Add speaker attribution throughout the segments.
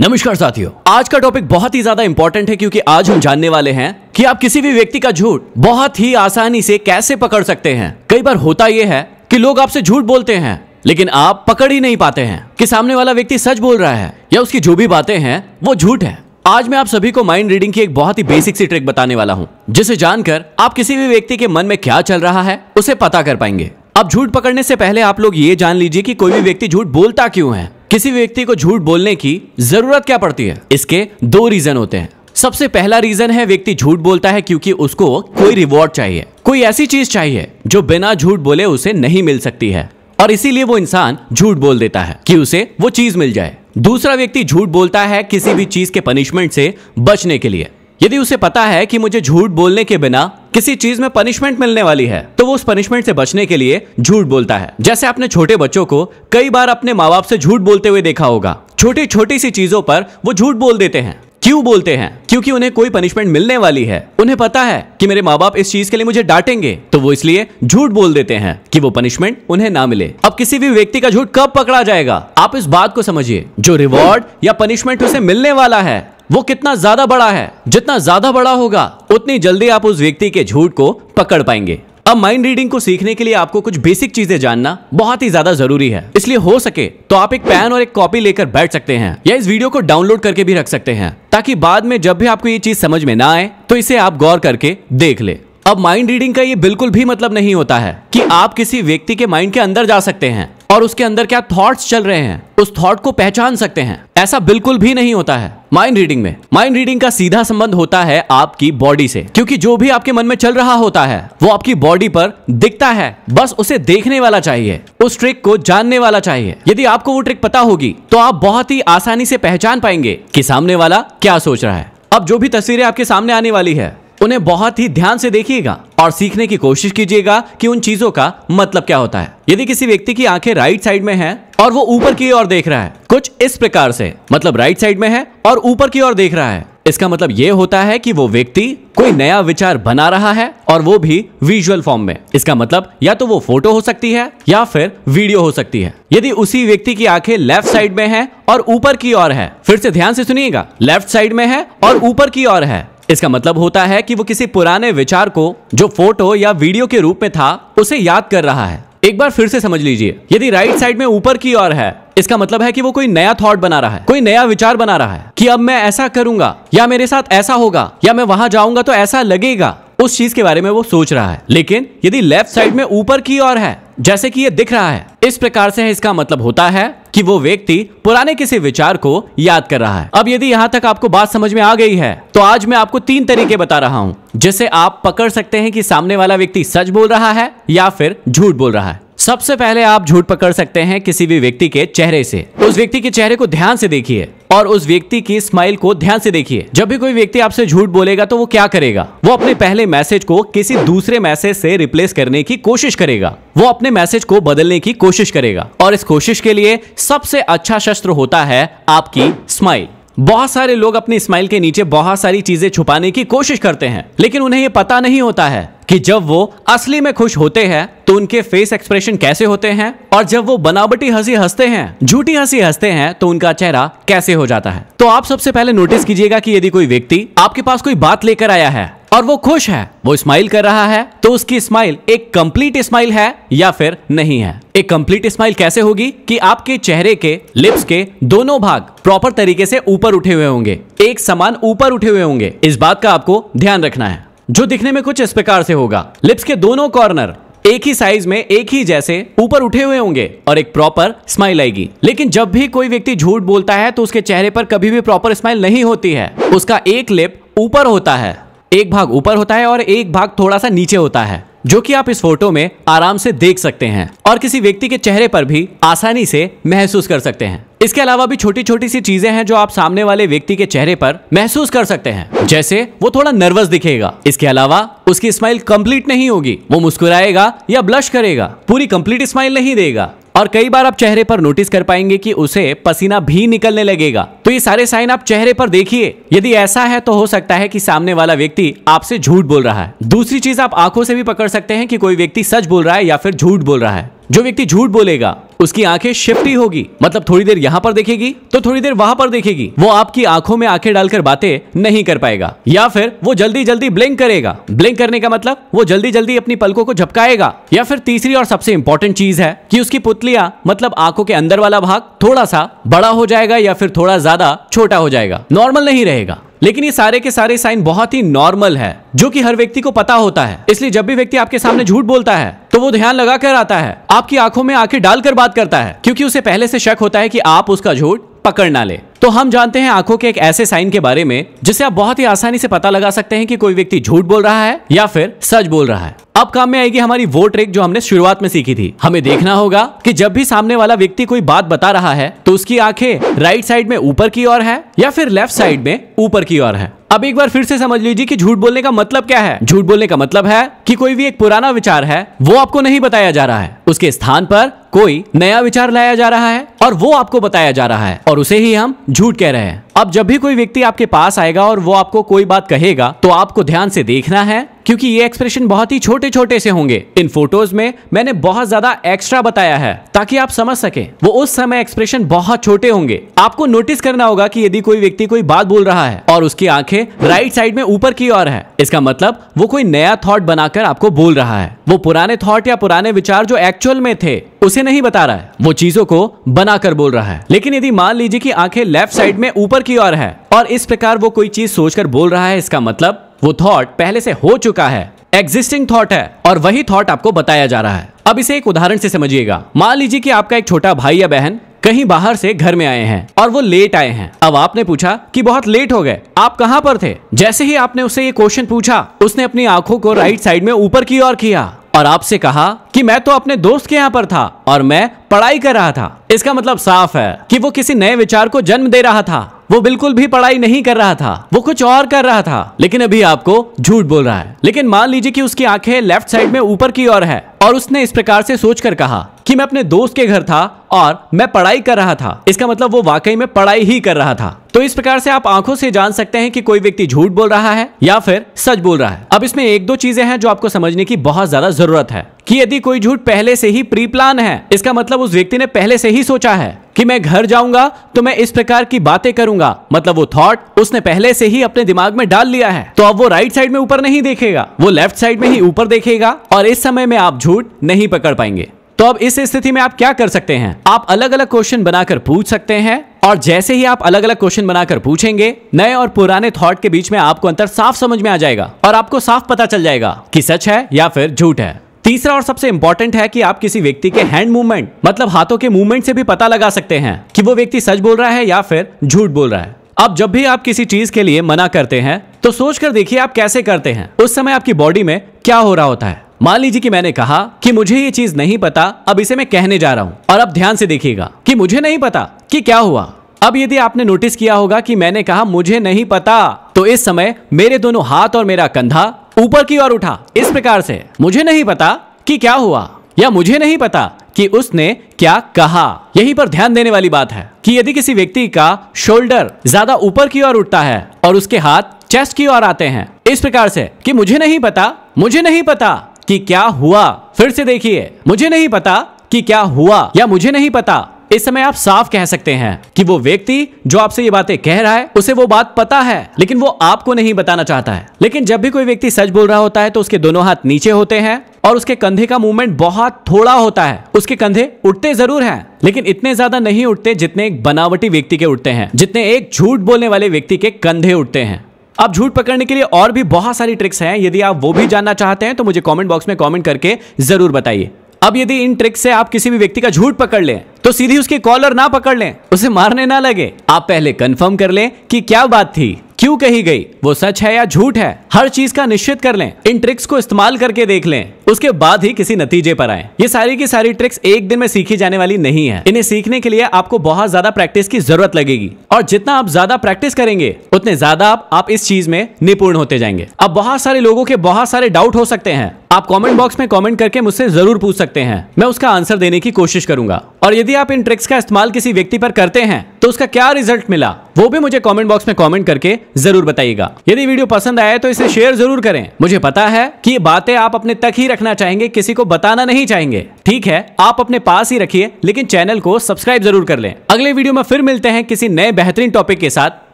Speaker 1: नमस्कार साथियों आज का टॉपिक बहुत ही ज्यादा इंपॉर्टेंट है क्योंकि आज हम जानने वाले हैं कि आप किसी भी व्यक्ति का झूठ बहुत ही आसानी से कैसे पकड़ सकते हैं कई बार होता यह है कि लोग आपसे झूठ बोलते हैं लेकिन आप पकड़ ही नहीं पाते हैं कि सामने वाला व्यक्ति सच बोल रहा है या उसकी जो भी बातें हैं वो झूठ है आज मैं आप सभी को माइंड रीडिंग की एक बहुत ही बेसिक सी ट्रिक बताने वाला हूँ जिसे जानकर आप किसी भी व्यक्ति के मन में क्या चल रहा है उसे पता कर पाएंगे अब झूठ पकड़ने से पहले आप लोग ये जान लीजिए कि कोई भी व्यक्ति झूठ बोलता क्यों है किसी व्यक्ति को झूठ बोलने की जरूरत क्या पड़ती है इसके दो रीजन होते हैं सबसे पहला रीजन है व्यक्ति झूठ बोलता है क्योंकि उसको कोई रिवॉर्ड चाहिए कोई ऐसी चीज चाहिए जो बिना झूठ बोले उसे नहीं मिल सकती है और इसीलिए वो इंसान झूठ बोल देता है कि उसे वो चीज मिल जाए दूसरा व्यक्ति झूठ बोलता है किसी भी चीज के पनिशमेंट से बचने के लिए यदि उसे पता है कि मुझे झूठ बोलने के बिना किसी चीज में पनिशमेंट मिलने वाली है तो वो उस पनिशमेंट से बचने के लिए झूठ बोलता है जैसे आपने छोटे बच्चों को कई बार अपने माँ बाप से झूठ बोलते हुए देखा होगा छोटी छोटी सी चीजों पर वो झूठ बोल देते हैं क्यों बोलते हैं क्योंकि उन्हें कोई पनिशमेंट मिलने वाली है उन्हें पता है कि मेरे माँ बाप इस चीज के लिए मुझे डांटेंगे तो वो इसलिए झूठ बोल देते हैं कि वो पनिशमेंट उन्हें ना मिले अब किसी भी व्यक्ति का झूठ कब पकड़ा जाएगा आप इस बात को समझिए जो रिवॉर्ड या पनिशमेंट उसे मिलने वाला है वो कितना ज्यादा बड़ा है जितना ज्यादा बड़ा होगा उतनी जल्दी आप उस व्यक्ति के झूठ को पकड़ पाएंगे अब माइंड रीडिंग को सीखने के लिए आपको कुछ बेसिक चीजें जानना बहुत ही ज्यादा जरूरी है इसलिए हो सके तो आप एक पैन और एक कॉपी लेकर बैठ सकते हैं या इस वीडियो को डाउनलोड करके भी रख सकते हैं ताकि बाद में जब भी आपको ये चीज समझ में ना आए तो इसे आप गौर करके देख ले अब माइंड रीडिंग का ये बिल्कुल भी मतलब नहीं होता है कि आप किसी व्यक्ति के माइंड के अंदर जा सकते हैं और उसके अंदर क्या थॉट्स चल रहे हैं उस थॉट को पहचान सकते हैं ऐसा बिल्कुल भी नहीं होता है माइंड रीडिंग में माइंड रीडिंग का सीधा संबंध होता है आपकी बॉडी से क्योंकि जो भी आपके मन में चल रहा होता है वो आपकी बॉडी पर दिखता है बस उसे देखने वाला चाहिए उस ट्रिक को जानने वाला चाहिए यदि आपको वो ट्रिक पता होगी तो आप बहुत ही आसानी से पहचान पाएंगे कि सामने वाला क्या सोच रहा है अब जो भी तस्वीरें आपके सामने आने वाली है उन्हें बहुत ही ध्यान से देखिएगा और सीखने की कोशिश कीजिएगा कि उन चीजों का मतलब क्या होता है यदि किसी व्यक्ति की आंखें राइट साइड में हैं और वो ऊपर की ओर देख रहा है कुछ इस प्रकार से मतलब राइट साइड में है और ऊपर की ओर देख रहा है इसका मतलब ये होता है कि वो व्यक्ति कोई नया विचार बना रहा है और वो भी विजुअल फॉर्म में इसका मतलब या तो वो फोटो हो सकती है या फिर वीडियो हो सकती है यदि उसी व्यक्ति की आंखें लेफ्ट साइड में है और ऊपर की ओर है फिर से ध्यान से सुनिएगा लेफ्ट साइड में है और ऊपर की ओर है इसका मतलब होता है कि वो किसी पुराने विचार को जो फोटो या वीडियो के रूप में था उसे याद कर रहा है एक बार फिर से समझ लीजिए यदि राइट साइड में ऊपर की ओर है इसका मतलब है कि वो कोई नया थॉट बना रहा है कोई नया विचार बना रहा है कि अब मैं ऐसा करूंगा या मेरे साथ ऐसा होगा या मैं वहां जाऊंगा तो ऐसा लगेगा उस चीज के बारे में वो सोच रहा है लेकिन यदि लेफ्ट साइड में ऊपर की ओर है जैसे कि ये दिख रहा है इस प्रकार से इसका मतलब होता है कि वो व्यक्ति पुराने किसी विचार को याद कर रहा है अब यदि यहाँ तक आपको बात समझ में आ गई है तो आज मैं आपको तीन तरीके बता रहा हूँ जिसे आप पकड़ सकते हैं कि सामने वाला व्यक्ति सच बोल रहा है या फिर झूठ बोल रहा है सबसे पहले आप झूठ पकड़ सकते हैं किसी भी व्यक्ति के चेहरे से उस व्यक्ति के चेहरे को ध्यान से देखिए और उस व्यक्ति की स्माइल को ध्यान से देखिए जब भी कोई व्यक्ति आपसे झूठ बोलेगा तो वो क्या करेगा वो अपने पहले मैसेज को किसी दूसरे मैसेज से रिप्लेस करने की कोशिश करेगा वो अपने मैसेज को बदलने की कोशिश करेगा और इस कोशिश के लिए सबसे अच्छा शस्त्र होता है आपकी स्माइल बहुत सारे लोग अपनी स्माइल के नीचे बहुत सारी चीजें छुपाने की कोशिश करते हैं लेकिन उन्हें ये पता नहीं होता है कि जब वो असली में खुश होते हैं तो उनके फेस एक्सप्रेशन कैसे होते हैं और जब वो बनावटी हंसी हंसते हैं झूठी हंसी हंसते हैं तो उनका चेहरा कैसे हो जाता है तो आप सबसे पहले नोटिस कीजिएगा कि यदि कोई व्यक्ति आपके पास कोई बात लेकर आया है और वो खुश है वो स्माइल कर रहा है तो उसकी स्माइल एक कंप्लीट स्माइल है या फिर नहीं है एक कंप्लीट स्माइल कैसे होगी कि आपके चेहरे के लिप्स के दोनों भाग प्रॉपर तरीके से ऊपर उठे हुए होंगे एक समान ऊपर उठे हुए होंगे इस बात का आपको ध्यान रखना है जो दिखने में कुछ इस प्रकार से होगा लिप्स के दोनों कॉर्नर एक ही साइज में एक ही जैसे ऊपर उठे हुए होंगे और एक प्रॉपर स्माइल आएगी लेकिन जब भी कोई व्यक्ति झूठ बोलता है तो उसके चेहरे पर कभी भी प्रॉपर स्माइल नहीं होती है उसका एक लिप ऊपर होता है एक भाग ऊपर होता है और एक भाग थोड़ा सा नीचे होता है जो कि आप इस फोटो में आराम से देख सकते हैं और किसी व्यक्ति के चेहरे पर भी आसानी से महसूस कर सकते हैं इसके अलावा भी छोटी छोटी सी चीजें हैं जो आप सामने वाले व्यक्ति के चेहरे पर महसूस कर सकते हैं जैसे वो थोड़ा नर्वस दिखेगा इसके अलावा उसकी स्माइल कंप्लीट नहीं होगी वो मुस्कुराएगा या ब्लश करेगा पूरी कंप्लीट स्माइल नहीं देगा और कई बार आप चेहरे पर नोटिस कर पाएंगे कि उसे पसीना भी निकलने लगेगा तो ये सारे साइन आप चेहरे पर देखिए यदि ऐसा है तो हो सकता है कि सामने वाला व्यक्ति आपसे झूठ बोल रहा है दूसरी चीज आप आंखों से भी पकड़ सकते हैं कि कोई व्यक्ति सच बोल रहा है या फिर झूठ बोल रहा है जो व्यक्ति झूठ बोलेगा उसकी आंखें शिफ्टी होगी मतलब थोड़ी देर यहाँ पर देखेगी तो थोड़ी देर वहां पर देखेगी वो आपकी आंखों में आंखें डालकर बातें नहीं कर पाएगा या फिर वो जल्दी जल्दी ब्लिंक करेगा ब्लिंक करने का मतलब वो जल्दी जल्दी अपनी पलकों को झपकाएगा या फिर तीसरी और सबसे इंपॉर्टेंट चीज है की उसकी पुतलिया मतलब आंखों के अंदर वाला भाग थोड़ा सा बड़ा हो जाएगा या फिर थोड़ा ज्यादा छोटा हो जाएगा नॉर्मल नहीं रहेगा लेकिन ये सारे के सारे साइन बहुत ही नॉर्मल है जो कि हर व्यक्ति को पता होता है इसलिए जब भी व्यक्ति आपके सामने झूठ बोलता है तो वो ध्यान लगा कर आता है आपकी आंखों में आंखें डालकर बात करता है क्योंकि उसे पहले से शक होता है कि आप उसका झूठ पकड़ ना ले तो हम जानते हैं आंखों के एक ऐसे साइन के बारे में जिसे आप बहुत ही आसानी से पता लगा सकते हैं कि कोई व्यक्ति झूठ बोल रहा है या फिर सच बोल रहा है अब काम में आएगी हमारी वो ट्रिक जो हमने शुरुआत में सीखी थी हमें देखना होगा कि जब भी सामने वाला व्यक्ति कोई बात बता रहा है तो उसकी आंखें राइट साइड में ऊपर की ओर है या फिर लेफ्ट साइड में ऊपर की ओर है अब एक बार फिर से समझ लीजिए कि झूठ बोलने का मतलब क्या है झूठ बोलने का मतलब है कि कोई भी एक पुराना विचार है वो आपको नहीं बताया जा रहा है उसके स्थान पर कोई नया विचार लाया जा रहा है और वो आपको बताया जा रहा है और उसे ही हम झूठ कह रहे हैं अब जब भी कोई व्यक्ति आपके पास आएगा और वो आपको कोई बात कहेगा तो आपको ध्यान से देखना है क्योंकि ये एक्सप्रेशन बहुत ही छोटे छोटे से होंगे इन फोटोज में मैंने बहुत ज्यादा एक्स्ट्रा बताया है ताकि आप समझ सके वो उस समय एक्सप्रेशन बहुत छोटे होंगे आपको नोटिस करना होगा कि यदि कोई व्यक्ति कोई बात बोल रहा है और उसकी आंखें राइट साइड में ऊपर की ओर है इसका मतलब वो कोई नया थॉट बनाकर आपको बोल रहा है वो पुराने थॉट या पुराने विचार जो एक्चुअल में थे उसे नहीं बता रहा है वो चीजों को बनाकर बोल रहा है लेकिन यदि मान लीजिए कि आंखें लेफ्ट साइड में ऊपर की ओर है और इस प्रकार वो कोई चीज सोचकर बोल रहा है इसका मतलब वो थॉट पहले से हो चुका है एग्जिस्टिंग थॉट है और वही थॉट आपको बताया जा रहा है अब इसे एक उदाहरण से समझिएगा मान लीजिए कि आपका एक छोटा भाई या बहन कहीं बाहर से घर में आए हैं और वो लेट आए हैं अब आपने पूछा कि बहुत लेट हो गए आप कहाँ पर थे जैसे ही आपने उसे ये क्वेश्चन पूछा उसने अपनी आंखों को राइट साइड में ऊपर की ओर किया और आपसे कहा कि मैं तो अपने दोस्त के यहाँ पर था और मैं पढ़ाई कर रहा था इसका मतलब साफ है कि वो किसी नए विचार को जन्म दे रहा था वो बिल्कुल भी पढ़ाई नहीं कर रहा था वो कुछ और कर रहा था लेकिन अभी आपको झूठ बोल रहा है लेकिन मान लीजिए कि उसकी आंखें लेफ्ट साइड में ऊपर की ओर है और उसने इस प्रकार से सोचकर कहा कि मैं अपने दोस्त के घर था और मैं पढ़ाई कर रहा था इसका मतलब वो वाकई में पढ़ाई ही कर रहा था तो इस प्रकार से आप आंखों से जान सकते हैं कि कोई व्यक्ति झूठ बोल रहा है या फिर सच बोल रहा है अब इसमें एक दो चीजें हैं जो आपको समझने की बहुत ज्यादा जरूरत है कि यदि कोई झूठ पहले से ही प्री प्लान है इसका मतलब उस व्यक्ति ने पहले से ही सोचा है कि मैं घर जाऊंगा तो मैं इस प्रकार की बातें करूंगा मतलब वो थॉट उसने पहले से ही अपने दिमाग में डाल लिया है तो अब वो राइट साइड में ऊपर नहीं देखेगा वो लेफ्ट साइड में ही ऊपर देखेगा और इस समय में आप झूठ नहीं पकड़ पाएंगे तो अब इस स्थिति में आप क्या कर सकते हैं आप अलग अलग क्वेश्चन बनाकर पूछ सकते हैं और जैसे ही आप अलग अलग क्वेश्चन बनाकर पूछेंगे नए और पुराने थॉट के बीच में आपको अंतर साफ समझ में आ जाएगा और आपको साफ पता चल जाएगा कि सच है या फिर झूठ है तीसरा और सबसे इंपॉर्टेंट है कि आप किसी व्यक्ति के हैंड मूवमेंट मतलब हाथों के मूवमेंट से भी पता लगा सकते हैं कि वो व्यक्ति सच बोल रहा है या फिर झूठ बोल रहा है अब जब भी आप किसी चीज के लिए मना करते हैं तो सोच कर देखिए आप कैसे करते हैं उस समय आपकी बॉडी में क्या हो रहा होता है मान लीजिए कि मैंने कहा कि मुझे ये चीज नहीं पता अब इसे मैं कहने जा रहा हूँ और अब ध्यान से देखिएगा कि मुझे नहीं पता कि क्या हुआ अब यदि आपने नोटिस किया होगा कि मैंने कहा मुझे नहीं पता तो इस समय मेरे दोनों हाथ और मेरा कंधा ऊपर की ओर उठा इस प्रकार से मुझे नहीं पता कि क्या हुआ या मुझे नहीं पता कि उसने क्या कहा यही पर ध्यान देने वाली बात है कि यदि किसी व्यक्ति का शोल्डर ज्यादा ऊपर की ओर उठता है और उसके हाथ चेस्ट की ओर आते हैं इस प्रकार से कि मुझे नहीं पता मुझे नहीं पता कि क्या हुआ फिर से देखिए मुझे नहीं पता कि क्या हुआ या मुझे नहीं पता इस समय आप साफ कह सकते हैं कि वो व्यक्ति जो आपसे ये बातें कह रहा है उसे वो बात पता है लेकिन वो आपको नहीं बताना चाहता है लेकिन जब भी कोई व्यक्ति सच बोल रहा होता है तो उसके दोनों हाथ नीचे होते हैं और उसके कंधे का मूवमेंट बहुत थोड़ा होता है उसके कंधे उठते जरूर हैं लेकिन इतने ज्यादा नहीं उठते जितने एक बनावटी व्यक्ति के उठते हैं जितने एक झूठ बोलने वाले व्यक्ति के कंधे उठते हैं अब झूठ पकड़ने के लिए और भी बहुत सारी ट्रिक्स हैं यदि आप वो भी जानना चाहते हैं तो मुझे कमेंट बॉक्स में कमेंट करके जरूर बताइए अब यदि इन ट्रिक्स से आप किसी भी व्यक्ति का झूठ पकड़ लें तो सीधी उसके कॉलर ना पकड़ लें उसे मारने ना लगे आप पहले कंफर्म कर लें कि क्या बात थी क्यों कही गई वो सच है या झूठ है हर चीज का निश्चित कर लें इन ट्रिक्स को इस्तेमाल करके देख लें उसके बाद ही किसी नतीजे पर आए ये सारी की सारी ट्रिक्स एक दिन में सीखी जाने वाली नहीं है इन्हें सीखने के लिए आपको बहुत ज्यादा प्रैक्टिस की जरूरत लगेगी और जितना आप ज्यादा प्रैक्टिस करेंगे उतने ज्यादा आप, आप इस चीज में निपुण होते जाएंगे अब बहुत सारे लोगों के बहुत सारे डाउट हो सकते हैं आप कमेंट बॉक्स में कमेंट करके मुझसे जरूर पूछ सकते हैं मैं उसका आंसर देने की कोशिश करूंगा और यदि आप इन ट्रिक्स का इस्तेमाल किसी व्यक्ति पर करते हैं तो उसका क्या रिजल्ट मिला वो भी मुझे कमेंट बॉक्स में कमेंट करके जरूर बताइएगा यदि वीडियो पसंद आए तो इसे शेयर जरूर करें मुझे पता है कि ये बातें आप अपने तक ही रखना चाहेंगे किसी को बताना नहीं चाहेंगे ठीक है आप अपने पास ही रखिए लेकिन चैनल को सब्सक्राइब जरूर कर लें अगले वीडियो में फिर मिलते हैं किसी नए बेहतरीन टॉपिक के साथ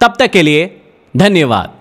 Speaker 1: तब तक के लिए धन्यवाद